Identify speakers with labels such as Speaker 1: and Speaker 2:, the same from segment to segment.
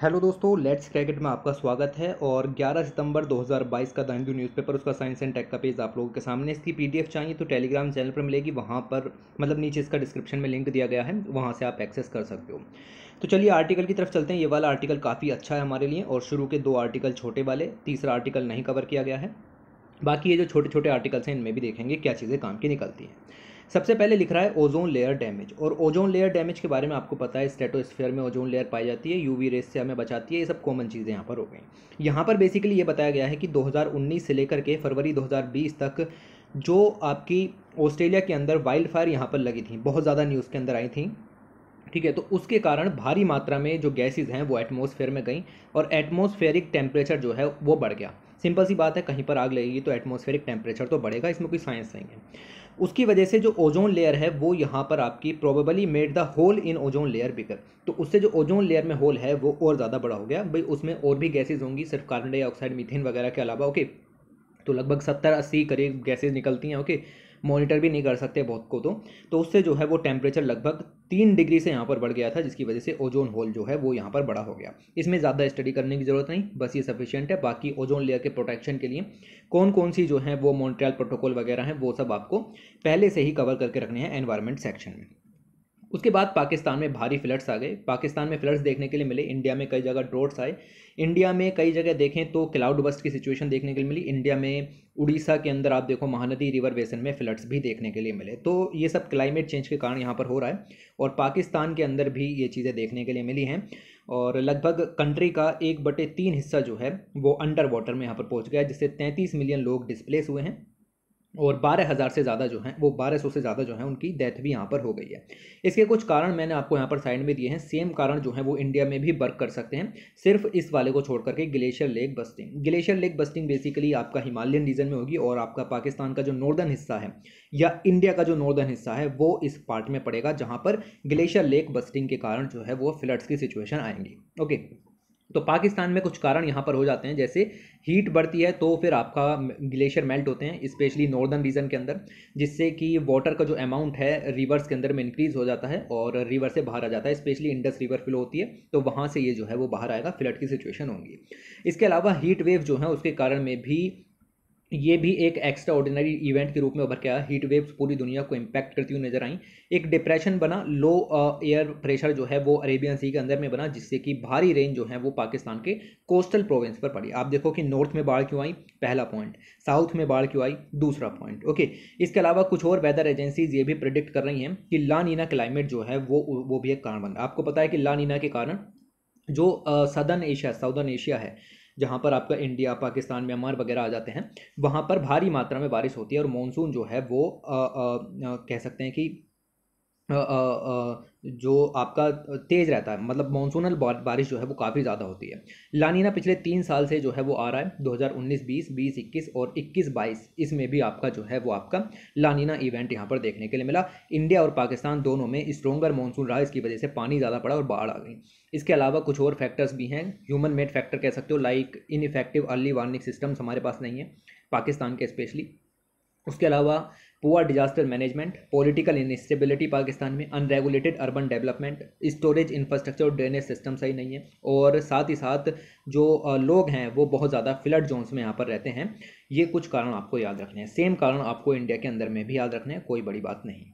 Speaker 1: Hello दोस्तों let's cricket में आपका स्वागत है और 11 सितंबर 2022 का द हिंदू न्यूज़पेपर उसका साइंस एंड टेक का पेज आप लोगों के सामने इसकी पीडीएफ चाहिए तो टेलीग्राम चैनल पर मिलेगी वहाँ पर मतलब नीचे इसका डिस्क्रिप्शन में लिंक दिया गया है वहाँ से आप एक्सेस कर सकते हो तो चलिए आर्टिकल की तरफ चलते हैं ये वाला आर्टिकल काफ़ी अच्छा है हमारे लिए और शुरू के दो आर्टिकल छोटे वाले तीसरा आर्टिकल नहीं कवर किया गया है बाकी ये जो छोटे छोटे आर्टिकल्स हैं इनमें भी देखेंगे क्या चीज़ें काम की निकलती हैं सबसे पहले लिख रहा है ओजोन लेयर डैमेज और ओजोन लेयर डैमेज के बारे में आपको पता है स्टेटोस्फेयर में ओजोन लेयर पाई जाती है यूवी रेस से हमें बचाती है ये सब कॉमन चीज़ें यहाँ पर हो गई यहाँ पर बेसिकली ये बताया गया है कि 2019 से लेकर के फरवरी 2020 तक जो आपकी ऑस्ट्रेलिया के अंदर वाइल्ड फायर यहाँ पर लगी थी बहुत ज़्यादा न्यूज़ के अंदर आई थी ठीक है तो उसके कारण भारी मात्रा में जो गैसेज हैं वो एटमोसफेयर में गई और एटमोसफेयरिक टेम्परेचर जो है वो बढ़ गया सिंपल सी बात है कहीं पर आग लगेगी तो एटमोसफेयरिक टेम्परेचर तो बढ़ेगा इसमें कोई साइंस नहीं है उसकी वजह से जो ओजोन लेयर है वो यहाँ पर आपकी probably made the hole in ozone layer bigger तो उससे जो ओजोन लेयर में होल है वो और ज़्यादा बड़ा हो गया भाई उसमें और भी गैसेज होंगी सिर्फ कार्बन डाइऑक्साइड मीथेन वगैरह के अलावा ओके तो लगभग सत्तर अस्सी करीब गैसेज निकलती हैं ओके मॉनिटर भी नहीं कर सकते बहुत को तो तो उससे जो है वो टेम्परेचर लगभग तीन डिग्री से यहाँ पर बढ़ गया था जिसकी वजह से ओजोन होल जो है वो यहाँ पर बड़ा हो गया इसमें ज़्यादा स्टडी करने की ज़रूरत नहीं बस ये सफिशियंट है बाकी ओजोन लेयर के प्रोटेक्शन के लिए कौन कौन सी जो है वो मॉन्ट्रियल प्रोटोकॉल वगैरह हैं वो सब आपको पहले से ही कवर करके रखने हैं एनवायरमेंट सेक्शन में उसके बाद पाकिस्तान में भारी फ्लड्स आ गए पाकिस्तान में फ्लड्स देखने के लिए मिले इंडिया में कई जगह ड्रोट्स आए इंडिया में कई जगह देखें तो क्लाउड बस्ट की सिचुएशन देखने के लिए मिली इंडिया में उड़ीसा के अंदर आप देखो महानदी रिवर बेसन में फ्लड्स भी देखने के लिए मिले तो ये सब क्लाइमेट चेंज के कारण यहाँ पर हो रहा है और पाकिस्तान के अंदर भी ये चीज़ें देखने के लिए मिली हैं और लगभग कंट्री का एक बटे तीन हिस्सा जो है वो अंडर वाटर में यहाँ पर पहुँच गया जिससे तैंतीस मिलियन लोग डिस्प्लेस हुए हैं और बारह हज़ार से ज़्यादा जो हैं वो बारह सौ से ज़्यादा जो हैं उनकी डेथ भी यहाँ पर हो गई है इसके कुछ कारण मैंने आपको यहाँ पर साइड में दिए हैं सेम कारण जो है वो इंडिया में भी वर्क कर सकते हैं सिर्फ इस वाले को छोड़ करके glacier lake busting glacier lake busting basically आपका हिमालयन रीजन में होगी और आपका पाकिस्तान का जो नॉर्दर्न हिस्सा है या इंडिया का जो नॉर्दर्न हिस्सा है वो इस पार्ट में पड़ेगा जहाँ पर ग्लेशियर लेक बस्टिंग के कारण जो है वो फ्लड्स की सिचुएशन आएंगी ओके तो पाकिस्तान में कुछ कारण यहाँ पर हो जाते हैं जैसे हीट बढ़ती है तो फिर आपका ग्लेशियर मेल्ट होते हैं स्पेशली नॉर्दर्न रीजन के अंदर जिससे कि वाटर का जो अमाउंट है रिवर्स के अंदर में इंक्रीज़ हो जाता है और रिवर से बाहर आ जाता है स्पेशली इंडस रिवर फ्लो होती है तो वहाँ से ये जो है वो बाहर आएगा फ्लड की सिचुएशन होंगी इसके अलावा हीट वेव जो है उसके कारण में भी ये भी एक एक्स्ट्रा ऑर्डिनरी इवेंट के रूप में उभर के आया हीट वेव्स पूरी दुनिया को इम्पैक्ट करती हुई नजर आई एक डिप्रेशन बना लो एयर प्रेशर जो है वो अरेबियन सी के अंदर में बना जिससे कि भारी रेन जो है वो पाकिस्तान के कोस्टल प्रोविंस पर पड़ी आप देखो कि नॉर्थ में बाढ़ क्यों आई पहला पॉइंट साउथ में बाढ़ क्यों आई दूसरा पॉइंट ओके इसके अलावा कुछ और वेदर एजेंसीज ये भी प्रिडिक्ट कर रही हैं कि लानीना क्लाइमेट जो है वो वो भी एक कारण बना आपको पता है कि लानीना के कारण जो सदर्न एशिया साउदर्न एशिया है जहाँ पर आपका इंडिया पाकिस्तान म्यांमार वगैरह आ जाते हैं वहाँ पर भारी मात्रा में बारिश होती है और मानसून जो है वो आ, आ, आ, कह सकते हैं कि जो आपका तेज़ रहता है मतलब मानसूनल बारिश जो है वो काफ़ी ज़्यादा होती है लानीना पिछले तीन साल से जो है वो आ रहा है 2019 20 20 21 और 21 22 इसमें भी आपका जो है वो आपका लानीना इवेंट यहाँ पर देखने के लिए मिला इंडिया और पाकिस्तान दोनों में स्ट्रोंगर मानसून रहा इसकी वजह से पानी ज़्यादा पड़ा और बाढ़ आ गई इसके अलावा कुछ और फैक्टर्स भी हैं ह्यूमन मेड फैक्टर कह सकते हो like ineffective early warning systems हमारे पास नहीं है पाकिस्तान के स्पेशली उसके अलावा poor disaster management political instability Pakistan में unregulated urban development storage infrastructure और ड्रेनेज सिस्टम सही नहीं है और साथ ही साथ जो लोग हैं वो बहुत ज़्यादा फ्लड जोन्स में यहाँ पर रहते हैं ये कुछ कारण आपको याद रखने हैं सेम कारण आपको इंडिया के अंदर में भी याद रखने हैं कोई बड़ी बात नहीं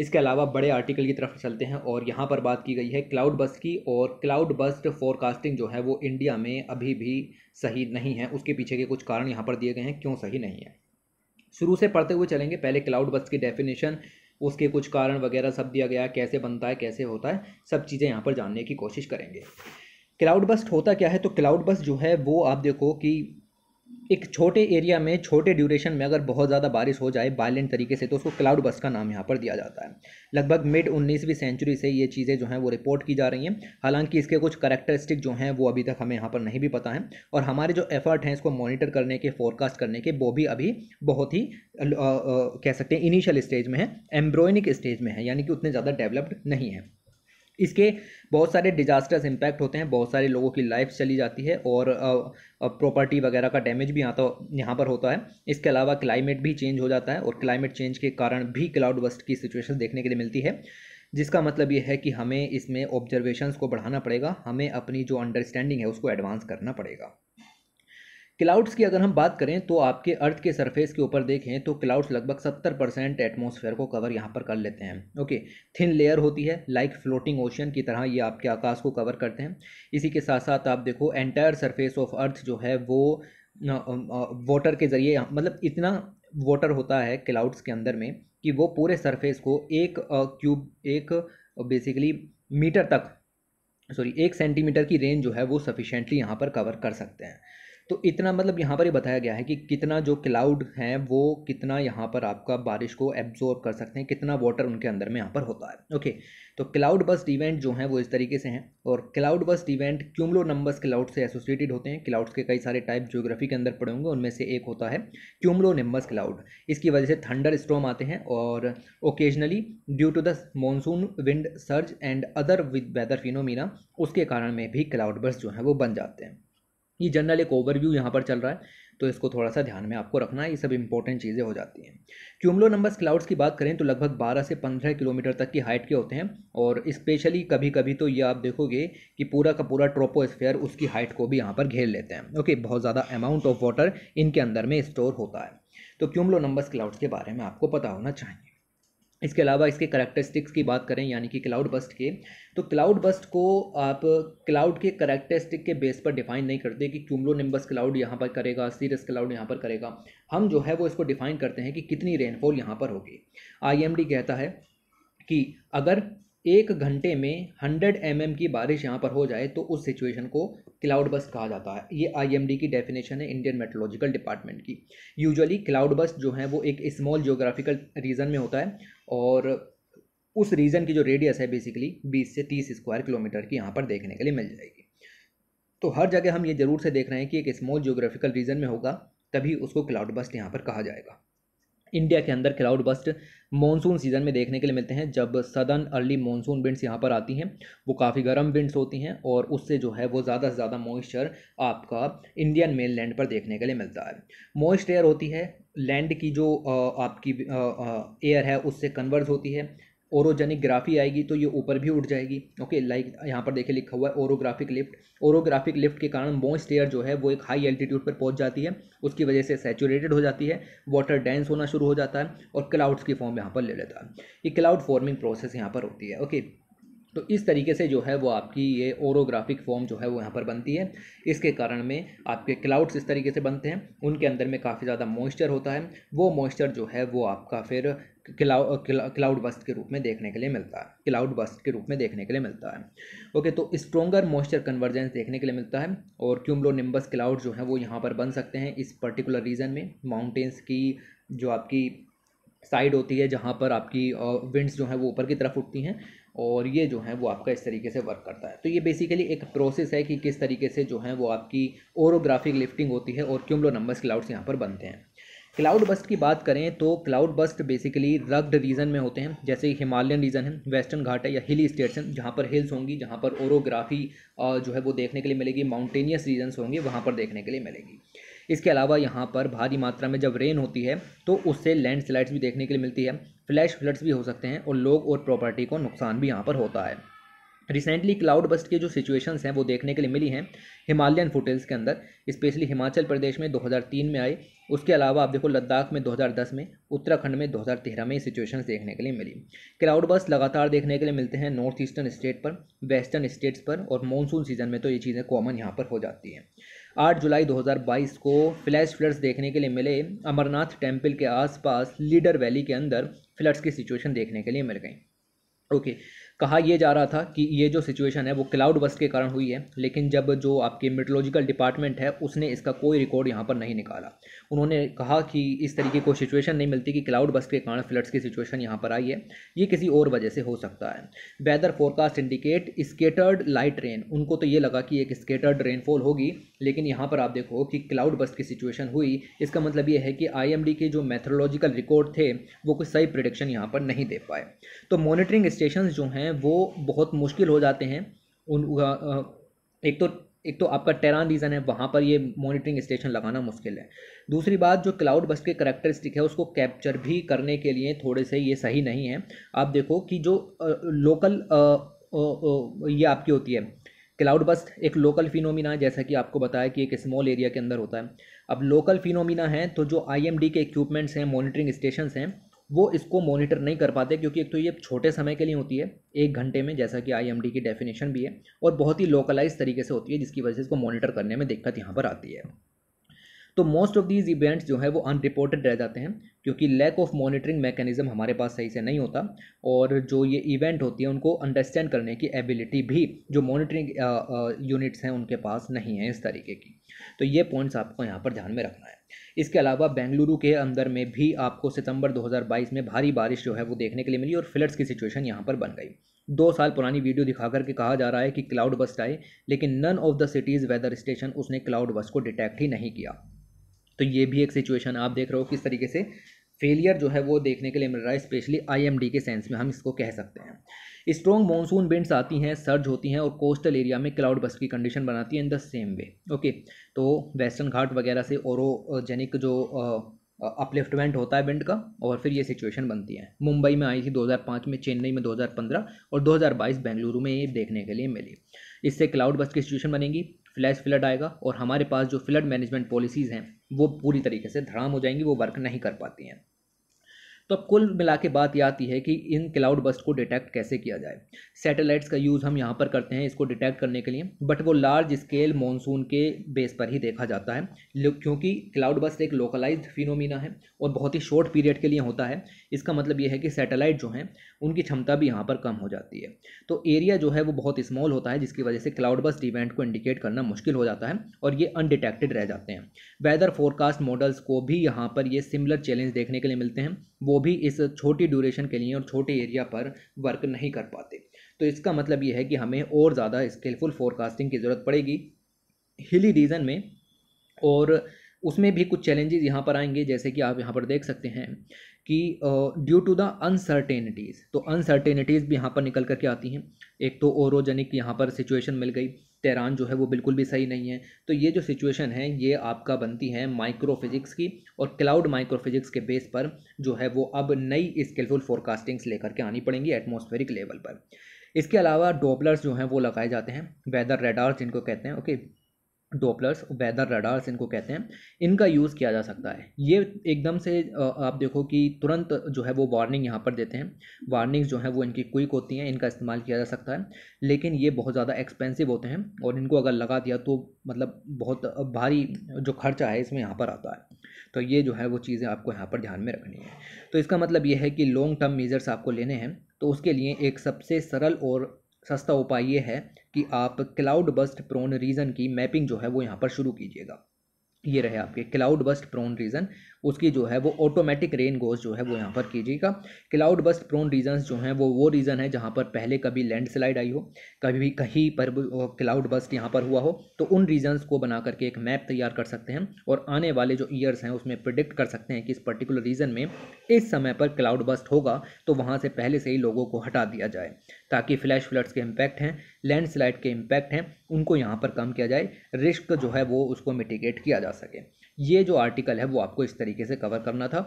Speaker 1: इसके अलावा बड़े आर्टिकल की तरफ चलते हैं और यहाँ पर बात की गई है क्लाउड बस की और क्लाउड बस्ट फोरकास्टिंग जो है वो इंडिया में अभी भी सही नहीं है उसके पीछे के कुछ कारण यहाँ पर दिए गए हैं क्यों सही नहीं है शुरू से पढ़ते हुए चलेंगे पहले क्लाउड बस की डेफिनेशन उसके कुछ कारण वगैरह सब दिया गया कैसे बनता है कैसे होता है सब चीज़ें यहाँ पर जानने की कोशिश करेंगे क्लाउड बस्ट होता क्या है तो क्लाउड बस जो है वो आप देखो कि एक छोटे एरिया में छोटे ड्यूरेशन में अगर बहुत ज़्यादा बारिश हो जाए वायलेंट तरीके से तो उसको क्लाउड बस का नाम यहाँ पर दिया जाता है लगभग मिड उन्नीसवीं सेंचुरी से ये चीज़ें जो हैं वो रिपोर्ट की जा रही हैं हालांकि इसके कुछ करेक्टरिस्टिक जो हैं वो अभी तक हमें यहाँ पर नहीं भी पता है और हमारे जो एफर्ट हैं इसको मॉनिटर करने के फोरकास्ट करने के वो भी अभी बहुत ही आ, आ, कह सकते हैं इनिशियल स्टेज में है एम्ब्रोइनिक स्टेज में है यानी कि उतने ज़्यादा डेवलप्ड नहीं है इसके बहुत सारे डिजास्टर्स इम्पैक्ट होते हैं बहुत सारे लोगों की लाइफ चली जाती है और प्रॉपर्टी वगैरह का डैमेज भी यहाँ तो यहाँ पर होता है इसके अलावा क्लाइमेट भी चेंज हो जाता है और क्लाइमेट चेंज के कारण भी क्लाउड वस्ट की सिचुएशन देखने के लिए मिलती है जिसका मतलब ये है कि हमें इसमें ऑब्जर्वेशंस को बढ़ाना पड़ेगा हमें अपनी जो अंडरस्टैंडिंग है उसको एडवांस करना पड़ेगा क्लाउड्स की अगर हम बात करें तो आपके अर्थ के सरफेस के ऊपर देखें तो क्लाउड्स लगभग 70 परसेंट एटमोसफेयर को कवर यहाँ पर कर लेते हैं ओके थिन लेयर होती है लाइक फ्लोटिंग ओशन की तरह ये आपके आकाश को कवर करते हैं इसी के साथ साथ आप देखो एंटायर सरफेस ऑफ अर्थ जो है वो वाटर के ज़रिए मतलब इतना वाटर होता है क्लाउड्स के अंदर में कि वो पूरे सरफेस को एक क्यूब एक बेसिकली मीटर तक सॉरी एक सेंटीमीटर की रेंज जो है वो सफिशेंटली यहाँ पर कवर कर सकते हैं तो इतना मतलब यहाँ पर ही बताया गया है कि कितना जो क्लाउड हैं वो कितना यहाँ पर आपका बारिश को एब्जॉर्ब कर सकते हैं कितना वाटर उनके अंदर में यहाँ पर होता है ओके तो क्लाउड बस इवेंट जो हैं वो इस तरीके से हैं और cloud burst event cumulonimbus cloud से एसोसिएटेड होते हैं क्लाउड्स के कई सारे टाइप ज्योग्राफी के अंदर पड़े होंगे उनमें से एक होता है क्यूमलो नंबर्स क्लाउड इसकी वजह से थंडर स्ट्रॉम आते हैं और occasionally due to the monsoon wind surge and other with weather phenomena उसके कारण में भी क्लाउड बस जो हैं वो बन जाते हैं ये जनरल एक ओवरव्यू यहाँ पर चल रहा है तो इसको थोड़ा सा ध्यान में आपको रखना है ये सब इंपॉर्टेंट चीज़ें हो जाती हैं क्यूमलो नंबर्स क्लाउड्स की बात करें तो लगभग 12 से 15 किलोमीटर तक की हाइट के होते हैं और स्पेशली कभी कभी तो ये आप देखोगे कि पूरा का पूरा ट्रोपोस्फेयर उसकी हाइट को भी यहाँ पर घेर लेते हैं ओके बहुत ज़्यादा अमाउंट ऑफ वाटर इनके अंदर में स्टोर होता है तो क्यूमलो नंबर्स क्लाउड्स के बारे में आपको पता होना चाहिए इसके अलावा इसके करेक्टरिस्टिक्स की बात करें यानी कि क्लाउड बस्ट के तो क्लाउड बस्ट को आप क्लाउड के करेक्टरिस्टिक के बेस पर डिफाइन नहीं करते कि क्यूमलो निम्बस क्लाउड यहाँ पर करेगा सीरस क्लाउड यहाँ पर करेगा हम जो है वो इसको डिफाइन करते हैं कि कितनी रेनफॉल यहाँ पर होगी आई कहता है कि अगर एक घंटे में हंड्रेड एम mm की बारिश यहाँ पर हो जाए तो उस सिचुएशन को क्लाउड बस कहा जाता है ये आई की डेफिनेशन है इंडियन मेट्रोलॉजिकल डिपार्टमेंट की यूजुअली क्लाउड बस्ट जो है वो एक स्मॉल जियोग्राफिकल रीजन में होता है और उस रीजन की जो रेडियस है बेसिकली 20 से 30 स्क्वायर किलोमीटर की यहाँ पर देखने के लिए मिल जाएगी तो हर जगह हम ये ज़रूर से देख रहे हैं कि एक स्मॉल जियोग्राफिकल रीजन में होगा तभी उसको क्लाउड बस्ट यहाँ पर कहा जाएगा इंडिया के अंदर क्लाउड बस्ट मॉनसून सीज़न में देखने के लिए मिलते हैं जब सदन अर्ली मॉनसून विंड्स यहाँ पर आती हैं वो काफ़ी गर्म विंड्स होती हैं और उससे जो है वो ज़्यादा से ज़्यादा मॉइस्चर आपका इंडियन मेन लैंड पर देखने के लिए मिलता है मॉइस्ट एयर होती है लैंड की जो आपकी एयर है उससे कन्वर्ज होती है ओरोजेनिक ग्राफी आएगी तो ये ऊपर भी उठ जाएगी ओके लाइक यहाँ पर देखिए लिखा हुआ है ओरोग्राफिक लिफ्ट ओरोग्राफिक लिफ्ट के कारण बोन स्टेयर जो है वो एक हाई एल्टीट्यूड पर पहुँच जाती है उसकी वजह से सैचुरेटेड हो जाती है वाटर डेंस होना शुरू हो जाता है और क्लाउड्स की फॉर्म यहाँ पर ले लेता है ये क्लाउड फॉर्मिंग प्रोसेस यहाँ पर होती है ओके तो इस तरीके से जो है वो आपकी ये ओरोग्राफिक फॉर्म जो है वो यहाँ पर बनती है इसके कारण में आपके क्लाउड्स इस तरीके से बनते हैं उनके अंदर में काफ़ी ज़्यादा मॉइस्चर होता है वो मॉइस्चर जो है वो आपका फिर क्लाउड बस्ट uh, के रूप में देखने के लिए मिलता है क्लाउड बस्ट के रूप में देखने के लिए मिलता है ओके तो स्ट्रोंगर मॉइस्चर कन्वर्जेंस देखने के लिए मिलता है और क्यूमलो निम्बस क्लाउड जो है वो यहाँ पर बन सकते हैं इस पर्टिकुलर रीजन में माउंटेंस की जो आपकी साइड होती है जहाँ पर आपकी विंड्स uh, जो है वो ऊपर की तरफ उठती हैं और ये जो है वो आपका इस तरीके से वर्क करता है तो ये बेसिकली एक प्रोसेस है कि किस तरीके से जो है वो आपकी ओरोग्राफिक लिफ्टिंग होती है और क्यूमलो नंबर्स क्लाउड्स यहाँ पर बनते हैं क्लाउड बस्ट की बात करें तो cloud burst basically rugged region में होते हैं जैसे हिमालयन रीजन है वेस्टर्न घाट है या हिली स्टेट्स हैं जहाँ पर हिल्स होंगी जहाँ पर ओरोग्राफी जो है वो देखने के लिए मिलेगी माउंटेनियस रीजन्स होंगे वहाँ पर देखने के लिए मिलेगी इसके अलावा यहाँ पर भारी मात्रा में जब रेन होती है तो उससे लैंड भी देखने के लिए मिलती है फ्लैश फ्लड्स भी हो सकते हैं और लोग और प्रॉपर्टी को नुकसान भी यहाँ पर होता है रिसेंटली क्लाउड बस्ट की जो सिचुएशंस हैं वो देखने के लिए मिली हैं हिमालयन फुटेल्स के अंदर स्पेशली हिमाचल प्रदेश में 2003 में आए उसके अलावा आप देखो लद्दाख में 2010 में उत्तराखंड में 2013 में ये सिचुएशंस देखने के लिए मिली क्लाउड बस्ट लगातार देखने के लिए मिलते हैं नॉर्थ ईस्टर्न स्टेट पर वेस्टर्न स्टेट्स पर और मानसून सीजन में तो ये चीज़ें कॉमन यहाँ पर हो जाती हैं आठ जुलाई 2022 को फ्लैश फ्लड्स देखने के लिए मिले अमरनाथ टेम्पल के आसपास लीडर वैली के अंदर फ्लड्स की सिचुएशन देखने के लिए मिल गई ओके okay. कहा यह जा रहा था कि ये जो सिचुएशन है वो क्लाउड बस्ट के कारण हुई है लेकिन जब जो आपके मेट्रोलॉजिकल डिपार्टमेंट है उसने इसका कोई रिकॉर्ड यहाँ पर नहीं निकाला उन्होंने कहा कि इस तरीके को सिचुएशन नहीं मिलती कि क्लाउड बस्ट के कारण फ्लड्स की सिचुएशन यहाँ पर आई है ये किसी और वजह से हो सकता है weather forecast indicate scattered light rain उनको तो ये लगा कि एक स्केटर्ड रेनफॉल होगी लेकिन यहाँ पर आप देखो कि क्लाउड बस्ट की सिचुएशन हुई इसका मतलब ये है कि आई के जो मैथोलॉजिकल रिकॉर्ड थे वो कुछ सही प्रोडिक्शन यहाँ पर नहीं दे पाए तो मॉनिटरिंग स्टेशन जो हैं वो बहुत मुश्किल हो जाते हैं उन एक तो एक तो आपका टेरान रीजन है वहाँ पर ये मॉनिटरिंग स्टेशन लगाना मुश्किल है दूसरी बात जो क्लाउड बस के करेक्टरिस्टिक है उसको कैप्चर भी करने के लिए थोड़े से ये सही नहीं है आप देखो कि जो लोकल ये आपकी होती है क्लाउड बस्ट एक लोकल फिनोमिना है जैसा कि आपको बताया कि एक स्मॉल एरिया के अंदर होता है अब लोकल फिनोमिना है तो जो आईएमडी के इक्विपमेंट्स हैं मॉनिटरिंग स्टेशन हैं वो इसको मॉनिटर नहीं कर पाते क्योंकि एक तो ये छोटे समय के लिए होती है एक घंटे में जैसा कि आईएमडी की डेफिनेशन भी है और बहुत ही लोकलाइज तरीके से होती है जिसकी वजह से इसको मॉनिटर करने में दिक्कत यहाँ पर आती है तो मोस्ट ऑफ दीज इवेंट्स जो है वो अनरिपोर्टेड रह जाते हैं क्योंकि लैक ऑफ मॉनिटरिंग मैकेनिज्म हमारे पास सही से नहीं होता और जो ये इवेंट होती है उनको अंडरस्टैंड करने की एबिलिटी भी जो मॉनिटरिंग यूनिट्स हैं उनके पास नहीं है इस तरीके की तो ये पॉइंट्स आपको यहाँ पर ध्यान में रखना है इसके अलावा बेंगलुरु के अंदर में भी आपको सितंबर 2022 में भारी बारिश जो है वो देखने के लिए मिली और फ्लड्स की सिचुएशन यहाँ पर बन गई दो साल पुरानी वीडियो दिखा करके कहा जा रहा है कि क्लाउड बस्ट आए लेकिन none of the cities weather station उसने क्लाउड बस्ट को डिटेक्ट ही नहीं किया तो ये भी एक सिचुएशन आप देख रहे हो किस तरीके से फेलियर जो है वो देखने के लिए मिल रहा है स्पेशली आईएमडी के सेंस में हम इसको कह सकते हैं स्ट्रॉन्ग मानसून बिंड्स आती हैं सर्ज होती हैं और कोस्टल एरिया में क्लाउड बस की कंडीशन बनाती है in the same way okay तो वेस्टर्न घाट वगैरह से और जेनिक जो अपलिफ्टमेंट होता है बिंड का और फिर ये सिचुएशन बनती है मुंबई में आई थी दो में चेन्नई में दो और दो बेंगलुरु में ये देखने के लिए मिली इससे क्लाउड बस की सिचुएशन बनेगी फ्लैश फ्लड आएगा और हमारे पास जो फ्लड मैनेजमेंट पॉलिसीज़ हैं वो पूरी तरीके से धड़ाम हो जाएंगी वो वर्क नहीं कर पाती हैं तो अब कुल मिला के बात यह आती है कि इन क्लाउड बस्ट को डिटेक्ट कैसे किया जाए सैटेलाइट्स का यूज़ हम यहाँ पर करते हैं इसको डिटेक्ट करने के लिए बट वो लार्ज स्केल मानसून के बेस पर ही देखा जाता है क्योंकि क्लाउड बस्ट एक लोकलाइज्ड फिनोमिना है और बहुत ही शॉर्ट पीरियड के लिए होता है इसका मतलब ये है कि सैटेलाइट जो हैं उनकी क्षमता भी यहाँ पर कम हो जाती है तो एरिया जो है वो बहुत स्मॉल होता है जिसकी वजह से क्लाउड बस्ट इवेंट को इंडिकेट करना मुश्किल हो जाता है और ये अनडिटेक्टेड रह जाते हैं वेदर फोरकास्ट मॉडल्स को भी यहाँ पर ये सिमिलर चैलेंज देखने के लिए मिलते हैं वो भी इस छोटी ड्यूरेशन के लिए और छोटे एरिया पर वर्क नहीं कर पाते तो इसका मतलब ये है कि हमें और ज़्यादा स्किलफुल फोरकास्टिंग की ज़रूरत पड़ेगी हिली रीजन में और उसमें भी कुछ चैलेंजेस यहाँ पर आएंगे जैसे कि आप यहाँ पर देख सकते हैं कि ड्यू टू द अनसर्टेनिटीज़ तो अनसर्टेनिटीज़ भी यहाँ पर निकल करके आती हैं एक तो ओरोजेनिक यहाँ पर सिचुएशन मिल गई तेहरान जो है वो बिल्कुल भी सही नहीं है तो ये जो सिचुएशन है ये आपका बनती है माइक्रो फिजिक्स की और क्लाउड माइक्रो फिजिक्स के बेस पर जो है वो अब नई स्किलफुल फोरकास्टिंग्स लेकर के आनी पड़ेंगी एटमोस्फेरिक लेवल पर इसके अलावा डोपलर्स जो हैं वो लगाए जाते हैं वेदर रेडार्स जिनको कहते हैं ओके डोपलर्स वेदर रडार्स इनको कहते हैं इनका यूज़ किया जा सकता है ये एकदम से आप देखो कि तुरंत जो है वो वार्निंग यहाँ पर देते हैं वार्निंग्स जो हैं वो इनकी क्विक होती हैं इनका इस्तेमाल किया जा सकता है लेकिन ये बहुत ज़्यादा एक्सपेंसिव होते हैं और इनको अगर लगा दिया तो मतलब बहुत भारी जो खर्चा है इसमें यहाँ पर आता है तो ये जो है वो चीज़ें आपको यहाँ पर ध्यान में रखनी है तो इसका मतलब ये है कि लॉन्ग टर्म मेजर्स आपको लेने हैं तो उसके लिए एक सबसे सरल और सस्ता उपाय ये है कि आप क्लाउड बस्ट प्रोन रीजन की मैपिंग जो है वो यहाँ पर शुरू कीजिएगा ये रहे आपके क्लाउड बस्ट प्रोन रीजन उसकी जो है वो ऑटोमेटिक रेन गोज जो है वो यहाँ पर कीजिएगा क्लाउड बस्ट प्रोन रीजन्स जो हैं वो वो रीज़न है जहाँ पर पहले कभी लैंडस्लाइड आई हो कभी कहीं पर क्लाउड बस्ट यहाँ पर हुआ हो तो उन रीजन्स को बना करके एक मैप तैयार कर सकते हैं और आने वाले जो ईयर्स हैं उसमें प्रिडिक्ट कर सकते हैं कि इस पर्टिकुलर रीजन में इस समय पर क्लाउड बस्ट होगा तो वहाँ से पहले से ही लोगों को हटा दिया जाए ताकि फ्लैश फ्लड्स के इम्पैक्ट हैं लैंड के इम्पैक्ट हैं उनको यहाँ पर कम किया जाए रिस्क जो है वो उसको मिटिगेट किया जा सके ये जो आर्टिकल है वो आपको इस तरीके से कवर करना था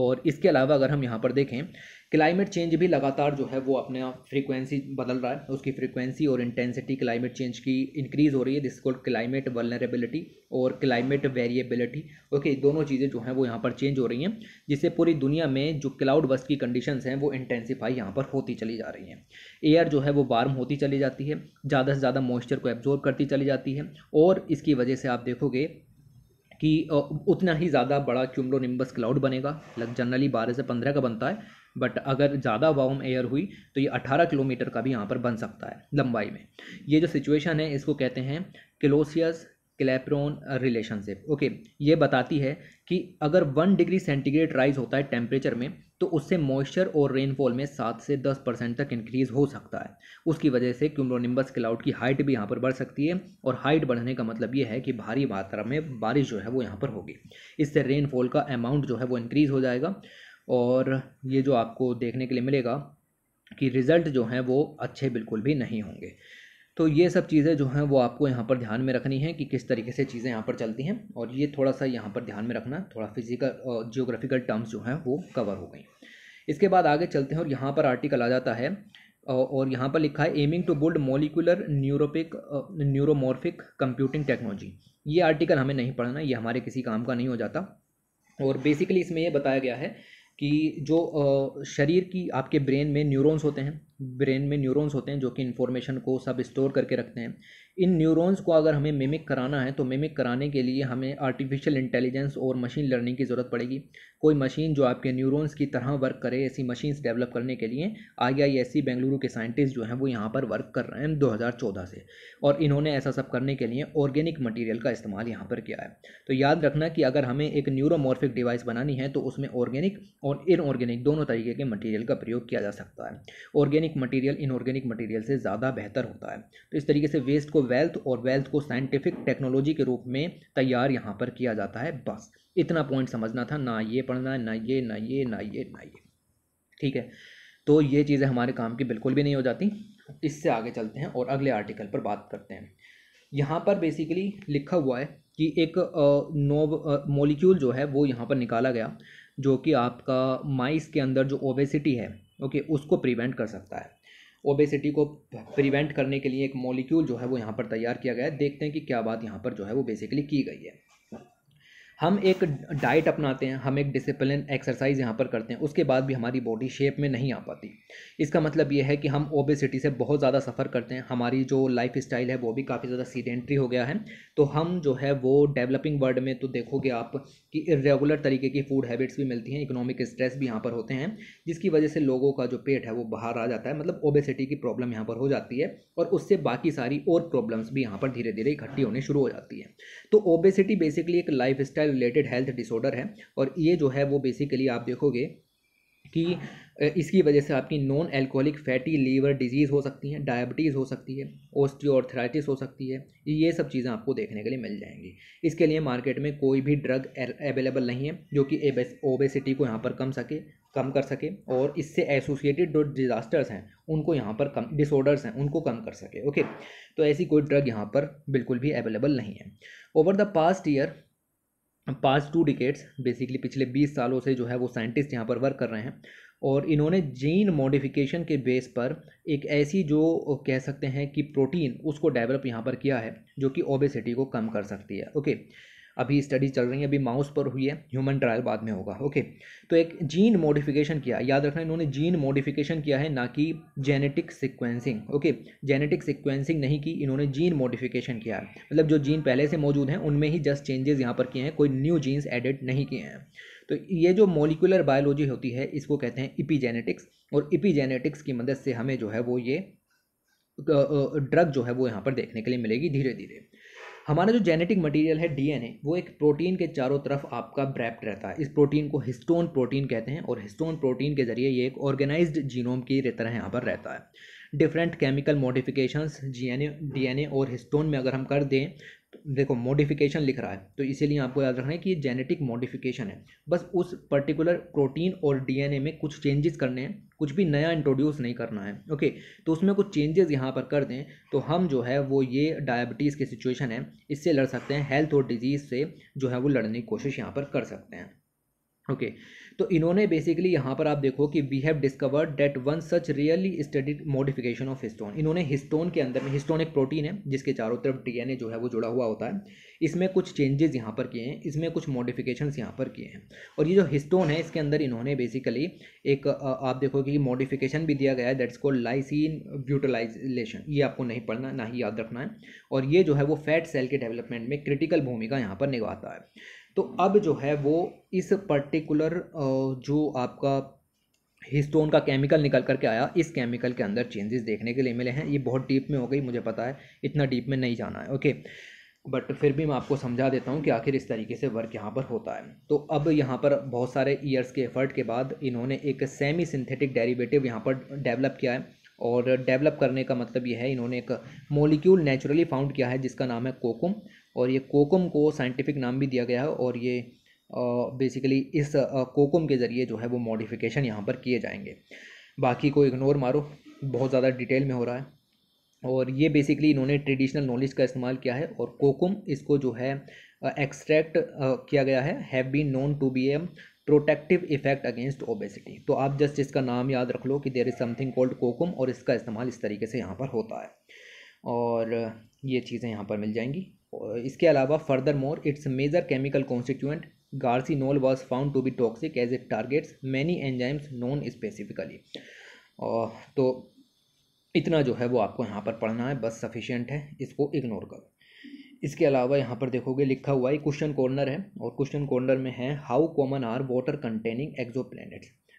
Speaker 1: और इसके अलावा अगर हम यहाँ पर देखें क्लाइमेट चेंज भी लगातार जो है वो अपना फ्रीक्वेंसी बदल रहा है उसकी फ्रीक्वेंसी और इंटेंसिटी क्लाइमेट चेंज की इंक्रीज़ हो रही है जिसको क्लाइमेट वलनरेबिलिटी और क्लाइमेट वेरिएबिलिटी ओके दोनों चीज़ें जो हैं वो यहाँ पर चेंज हो रही हैं जिससे पूरी दुनिया में जो क्लाउड बस की कंडीशन हैं वो इंटेंसीफाई यहाँ पर होती चली जा रही हैं एयर जो है वो वार्म होती चली जाती है ज़्यादा से ज़्यादा मॉइस्चर को एब्जॉर्ब करती चली जाती है और इसकी वजह से आप देखोगे कि उतना ही ज़्यादा बड़ा क्यूमलो निम्बस क्लाउड बनेगा लग जनरली बारह से पंद्रह का बनता है बट अगर ज़्यादा वाउम एयर हुई तो ये अठारह किलोमीटर का भी यहाँ पर बन सकता है लंबाई में ये जो सिचुएशन है इसको कहते हैं क्लोसियस क्लेप्रोन रिलेशनशिप ओके ये बताती है कि अगर वन डिग्री सेंटीग्रेड राइज होता है टेम्परेचर में तो उससे मॉइस्चर और रेनफॉल में सात से दस परसेंट तक इंक्रीज़ हो सकता है उसकी वजह से क्यूमरोनिम्बस क्लाउड की हाइट भी यहाँ पर बढ़ सकती है और हाइट बढ़ने का मतलब ये है कि भारी मात्रा में बारिश जो है वो यहाँ पर होगी इससे रेनफॉल का अमाउंट जो है वो इंक्रीज़ हो जाएगा और ये जो आपको देखने के लिए मिलेगा कि रिज़ल्ट जो हैं वो अच्छे बिल्कुल भी नहीं होंगे तो ये सब चीज़ें जो हैं वो आपको यहाँ पर ध्यान में रखनी है कि किस तरीके से चीज़ें यहाँ पर चलती हैं और ये थोड़ा सा यहाँ पर ध्यान में रखना थोड़ा फिजिकल जियोग्राफिकल टर्म्स जो हैं वो कवर हो गई इसके बाद आगे चलते हैं और यहाँ पर आर्टिकल आ जाता है और यहाँ पर लिखा है एमिंग टू बुल्ड मोलिकुलर न्यूरोपिक न्यूरोमॉर्फिक कंप्यूटिंग टेक्नोलॉजी ये आर्टिकल हमें नहीं पढ़ना ये हमारे किसी काम का नहीं हो जाता और बेसिकली इसमें यह बताया गया है कि जो शरीर की आपके ब्रेन में न्यूरॉन्स होते हैं ब्रेन में न्यूरॉन्स होते हैं जो कि इन्फॉर्मेशन को सब स्टोर करके रखते हैं इन न्यूरॉन्स को अगर हमें मिमिक कराना है तो मिमिक कराने के लिए हमें आर्टिफिशियल इंटेलिजेंस और मशीन लर्निंग की ज़रूरत पड़ेगी कोई मशीन जो आपके न्यूरॉन्स की तरह वर्क करे ऐसी मशीन्स डेवलप करने के लिए आई आई एस सी बेंगलुरु के साइंटिस्ट जो हैं वो यहाँ पर वर्क कर रहे हैं चौदह से और इन्होंने ऐसा सब करने के लिए ऑर्गेनिक मटीरियल का इस्तेमाल यहाँ पर किया है तो याद रखना कि अगर हमें एक न्यूरोमॉर्फिक डिवाइस बनानी है तो उसमें ऑर्गेनिक और इनऑर्गेनिक दोनों तरीके के मटीरियल का प्रयोग किया जा सकता है organic organic material inorganic material से ज़्यादा बेहतर होता है तो इस तरीके से वेस्ट को वेल्थ और वेल्थ को साइंटिफिक टेक्नोलॉजी के रूप में तैयार यहाँ पर किया जाता है बस इतना पॉइंट समझना था ना ये पढ़ना है ना ये ना ये ना ये ना ये ठीक है तो ये चीज़ें हमारे काम की बिल्कुल भी नहीं हो जाती इससे आगे चलते हैं और अगले आर्टिकल पर बात करते हैं यहाँ पर बेसिकली लिखा हुआ है कि एक नोब मोलिक्यूल जो है वो यहाँ पर निकाला गया जो कि आपका माइस के अंदर जो ओबेसिटी है ओके उसको प्रिवेंट कर सकता है ओबेसिटी को प्रिवेंट करने के लिए एक मॉलिक्यूल जो है वो यहाँ पर तैयार किया गया है देखते हैं कि क्या बात यहाँ पर जो है वो बेसिकली की गई है हम एक डाइट अपनाते हैं हम एक डिसिप्लिन एक्सरसाइज यहाँ पर करते हैं उसके बाद भी हमारी बॉडी शेप में नहीं आ पाती इसका मतलब यह है कि हम ओबेसिटी से बहुत ज़्यादा सफ़र करते हैं हमारी जो लाइफ स्टाइल है वो भी काफ़ी ज़्यादा सीडेंट्री हो गया है तो हम जो है वो डेवलपिंग वर्ल्ड में तो देखोगे आप कि इरेगुलर तरीके की फूड हैबिट्स भी मिलती हैं इकोनॉमिक स्ट्रेस भी यहाँ पर होते हैं जिसकी वजह से लोगों का जो पेट है वो बाहर आ जाता है मतलब ओबेसिटी की प्रॉब्लम यहाँ पर हो जाती है और उससे बाकी सारी और प्रॉब्लम्स भी यहाँ पर धीरे धीरे इकट्ठी होने शुरू हो जाती है तो ओबेसिटी बेसिकली एक life style related health disorder है और ये जो है वो बेसिकली आप देखोगे कि इसकी वजह से आपकी non alcoholic fatty liver disease हो सकती है डायबिटीज़ हो सकती है ओस्टियोआर्थराइटिस हो सकती है ये सब चीज़ें आपको देखने के लिए मिल जाएंगी इसके लिए मार्केट में कोई भी ड्रग अवेलेबल नहीं है जो कि ओबेसिटी को यहाँ पर कम सके कम कर सके और इससे एसोसिएटेड जो डिज़ास्टर्स हैं उनको यहाँ पर कम डिसऑर्डर्स हैं उनको कम कर सके ओके तो ऐसी कोई ड्रग यहाँ पर बिल्कुल भी अवेलेबल नहीं है over the past year past two decades basically पिछले 20 सालों से जो है वो साइंटिस्ट यहाँ पर वर्क कर रहे हैं और इन्होंने जीन मॉडिफिकेशन के बेस पर एक ऐसी जो कह सकते हैं कि प्रोटीन उसको डेवलप यहाँ पर किया है जो कि ओबेसिटी को कम कर सकती है ओके अभी स्टडी चल रही है अभी माउस पर हुई है ह्यूमन ट्रायल बाद में होगा ओके तो एक जीन मॉडिफिकेशन किया याद रखना इन्होंने जीन मॉडिफिकेशन किया है ना कि genetic sequencing okay genetic sequencing नहीं की इन्होंने जीन मॉडिफिकेशन किया है मतलब जो जीन पहले से मौजूद हैं उनमें ही जस्ट चेंजेस यहाँ पर किए हैं कोई न्यू जीन्स एडिट नहीं किए हैं तो ये जो मोलिकुलर बायोलॉजी होती है इसको कहते हैं इपीजेनेटिक्स और इपीजेनेटिक्स की मदद से हमें जो है वो ये ड्रग जो है वो यहाँ पर देखने के लिए मिलेगी धीरे धीरे हमारा जो जेनेटिक मटेरियल है डीएनए वो एक प्रोटीन के चारों तरफ आपका ब्रैप्ड रहता है इस प्रोटीन को हिस्टोन प्रोटीन कहते हैं और हिस्टोन प्रोटीन के जरिए ये एक ऑर्गेनाइज्ड जीनोम की तरह यहाँ पर रहता है different chemical modifications GNA DNA और हिस्टोन में अगर हम कर दें देखो मॉडिफिकेशन लिख रहा है तो इसीलिए आपको याद रखना है कि ये जेनेटिक मॉडिफिकेशन है बस उस पर्टिकुलर प्रोटीन और डीएनए में कुछ चेंजेस करने हैं कुछ भी नया इंट्रोड्यूस नहीं करना है ओके तो उसमें कुछ चेंजेस यहाँ पर कर दें तो हम जो है वो ये डायबिटीज़ की सिचुएशन है इससे लड़ सकते हैं हेल्थ और डिजीज़ से जो है वो लड़ने की कोशिश यहाँ पर कर सकते हैं ओके okay. तो इन्होंने बेसिकली यहाँ पर आप देखो कि we have discovered that one such really studied modification of histone इन्होंने हिस्टोन के अंदर में हिस्टोन एक प्रोटीन है जिसके चारों तरफ डीएनए जो है वो जुड़ा हुआ होता है इसमें कुछ चेंजेस यहाँ पर किए हैं इसमें कुछ मॉडिफिकेशंस यहाँ पर किए हैं और ये जो हिस्टोन है इसके अंदर इन्होंने बेसिकली एक आप देखो कि मॉडिफिकेशन भी दिया गया है दैट्स को लाइसिन ब्यूटलाइजेशन ये आपको नहीं पढ़ना ना ही याद रखना है और ये जो है वो फैट सेल के डेवलपमेंट में क्रिटिकल भूमिका यहाँ पर निभाता है तो अब जो है वो इस पर्टिकुलर जो आपका हिस्टोन का केमिकल निकल करके आया इस केमिकल के अंदर चेंजेस देखने के लिए मिले हैं ये बहुत डीप में हो गई मुझे पता है इतना डीप में नहीं जाना है ओके बट फिर भी मैं आपको समझा देता हूँ कि आखिर इस तरीके से वर्क यहाँ पर होता है तो अब यहाँ पर बहुत सारे ईयर्स के एफर्ट के बाद इन्होंने एक सेमी सिंथेटिक डेरिवेटिव यहाँ पर डेवलप किया है और डेवलप करने का मतलब यह है इन्होंने एक मोलिक्यूल नेचुरली फाउंड किया है जिसका नाम है कोकुम और ये कोकम को साइंटिफिक नाम भी दिया गया है और ये बेसिकली uh, इस कोकम के ज़रिए जो है वो मॉडिफिकेशन यहाँ पर किए जाएंगे बाकी को इग्नोर मारो बहुत ज़्यादा डिटेल में हो रहा है और ये बेसिकली इन्होंने ट्रेडिशनल नॉलेज का इस्तेमाल किया है और कोकुम इसको जो है एक्सट्रैक्ट uh, किया गया है have been known to be a protective effect against obesity तो आप जस्ट इसका नाम याद रख लो कि there is something called kokum और इसका इस्तेमाल इस तरीके से यहाँ पर होता है और ये चीज़ें यहाँ पर मिल जाएंगी इसके अलावा furthermore its major chemical constituent garcinol was found to be toxic as it targets many enzymes non specifically तो इतना जो है वो आपको यहाँ पर पढ़ना है बस सफिशियंट है इसको इग्नोर करो इसके अलावा यहाँ पर देखोगे लिखा हुआ है क्वेश्चन कॉर्नर है और क्वेश्चन कॉर्नर में है how common are water containing exo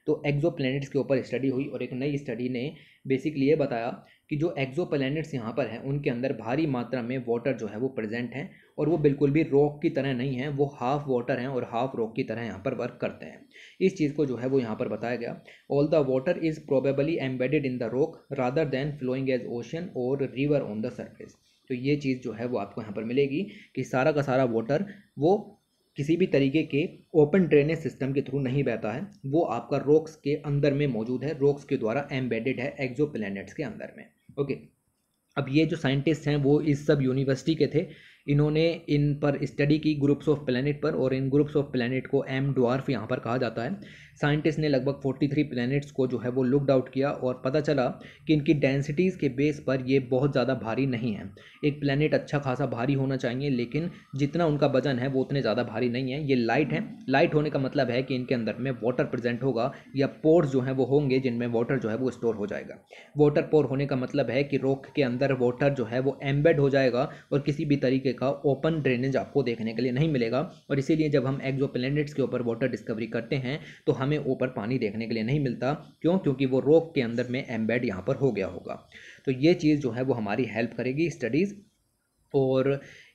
Speaker 1: तो एक्जो के ऊपर स्टडी हुई और एक नई स्टडी ने बेसिकली ये बताया कि जो एक्जो प्लैनेट्स यहाँ पर हैं उनके अंदर भारी मात्रा में वाटर जो है वो प्रेजेंट हैं और वो बिल्कुल भी रॉक की तरह नहीं है वो हाफ वाटर हैं और हाफ रॉक की तरह यहाँ पर वर्क करते हैं इस चीज़ को जो है वो यहाँ पर बताया गया all the water is probably embedded in the rock rather than flowing as ocean और रिवर ऑन द सर्फेस तो ये चीज़ जो है वो आपको यहाँ पर मिलेगी कि सारा का सारा वाटर वो किसी भी तरीके के ओपन ड्रेनेज सिस्टम के थ्रू नहीं बहता है वो आपका रॉक्स के अंदर में मौजूद है रॉक्स के द्वारा एम्बेडेड है एक्जो के अंदर में ओके अब ये जो साइंटिस्ट हैं वो इस सब यूनिवर्सिटी के थे इन्होंने इन पर स्टडी की ग्रुप्स ऑफ प्लानट पर और इन ग्रुप्स ऑफ प्लानट को एम डॉर्फ यहाँ पर कहा जाता है साइंटिस्ट ने लगभग 43 प्लैनेट्स को जो है वो लुकड आउट किया और पता चला कि इनकी डेंसिटीज़ के बेस पर ये बहुत ज़्यादा भारी नहीं है एक प्लैनेट अच्छा खासा भारी होना चाहिए लेकिन जितना उनका वजन है वो उतने ज़्यादा भारी नहीं है ये लाइट है लाइट होने का मतलब है कि इनके अंदर में वाटर प्रेजेंट होगा या पोर्स जो हैं वो होंगे जिनमें वाटर जो है वो स्टोर हो जाएगा वाटर पोर होने का मतलब है कि रोक के अंदर वाटर जो है वो एम्बेड हो जाएगा और किसी भी तरीके का ओपन ड्रेनेज आपको देखने के लिए नहीं मिलेगा और इसीलिए जब हम एक्जो के ऊपर वाटर डिस्कवरी करते हैं तो हमें ऊपर पानी देखने के लिए नहीं मिलता क्यों क्योंकि वो रोक के अंदर में एम्बेड यहाँ पर हो गया होगा तो ये चीज़ जो है वो हमारी हेल्प करेगी स्टडीज़ और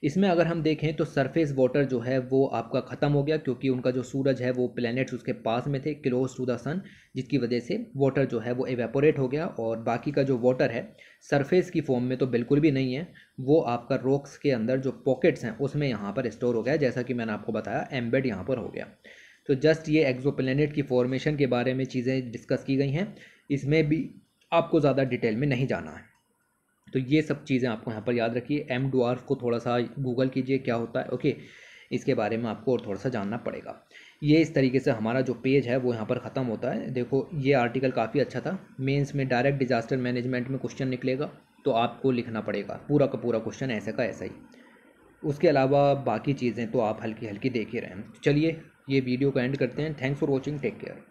Speaker 1: इसमें अगर हम देखें तो सरफेस वाटर जो है वो आपका ख़त्म हो गया क्योंकि उनका जो सूरज है वो प्लैनेट्स उसके पास में थे क्लोज टू द सन जिसकी वजह से वाटर जो है वो एवेपोरेट हो गया और बाकी का जो वाटर है सरफेस की फॉर्म में तो बिल्कुल भी नहीं है वो आपका रॉक्स के अंदर जो पॉकेट्स हैं उसमें यहाँ पर स्टोर हो गया जैसा कि मैंने आपको बताया एम्बेड यहाँ पर हो गया तो जस्ट ये एक्जो की फॉर्मेशन के बारे में चीज़ें डिस्कस की गई हैं इसमें भी आपको ज़्यादा डिटेल में नहीं जाना है तो ये सब चीज़ें आपको यहाँ पर याद रखिए एम डुआर्फ को थोड़ा सा गूगल कीजिए क्या होता है ओके इसके बारे में आपको और थोड़ा सा जानना पड़ेगा ये इस तरीके से हमारा जो पेज है वो यहाँ पर ख़त्म होता है देखो ये आर्टिकल काफ़ी अच्छा था मेंस में डायरेक्ट डिजास्टर मैनेजमेंट में क्वेश्चन निकलेगा तो आपको लिखना पड़ेगा पूरा का पूरा क्वेश्चन ऐसे का ऐसा ही उसके अलावा बाकी चीज़ें तो आप हल्की हल्की देख ही रहें चलिए ये वीडियो को एंड करते हैं thanks for watching take care